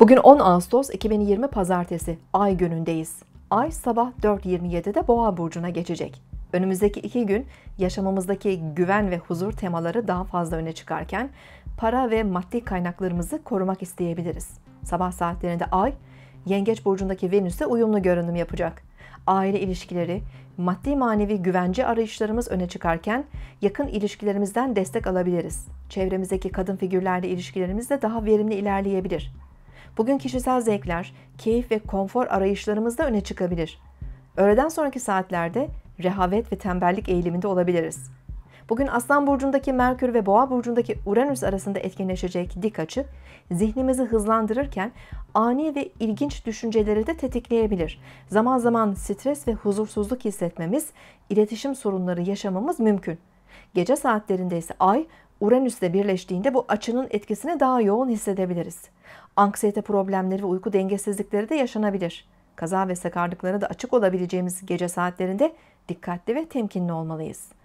Bugün 10 Ağustos 2020 Pazartesi, ay günündeyiz. Ay sabah 4.27'de Boğa Burcu'na geçecek. Önümüzdeki iki gün yaşamamızdaki güven ve huzur temaları daha fazla öne çıkarken para ve maddi kaynaklarımızı korumak isteyebiliriz. Sabah saatlerinde ay, Yengeç Burcu'ndaki Venüs'e uyumlu görünüm yapacak. Aile ilişkileri, maddi manevi güvence arayışlarımız öne çıkarken yakın ilişkilerimizden destek alabiliriz. Çevremizdeki kadın figürlerle ilişkilerimiz de daha verimli ilerleyebilir. Bugün kişisel zevkler, keyif ve konfor arayışlarımızda öne çıkabilir. Öğleden sonraki saatlerde rehavet ve tembellik eğiliminde olabiliriz. Bugün Aslan Burcu'ndaki Merkür ve Boğa Burcu'ndaki Uranüs arasında etkinleşecek dik açı, zihnimizi hızlandırırken ani ve ilginç düşünceleri de tetikleyebilir. Zaman zaman stres ve huzursuzluk hissetmemiz, iletişim sorunları yaşamamız mümkün.'' Gece saatlerinde ise ay Uranüs'le birleştiğinde bu açının etkisini daha yoğun hissedebiliriz. Anksiyete problemleri ve uyku dengesizlikleri de yaşanabilir. Kaza ve sakarlıklara da açık olabileceğimiz gece saatlerinde dikkatli ve temkinli olmalıyız.''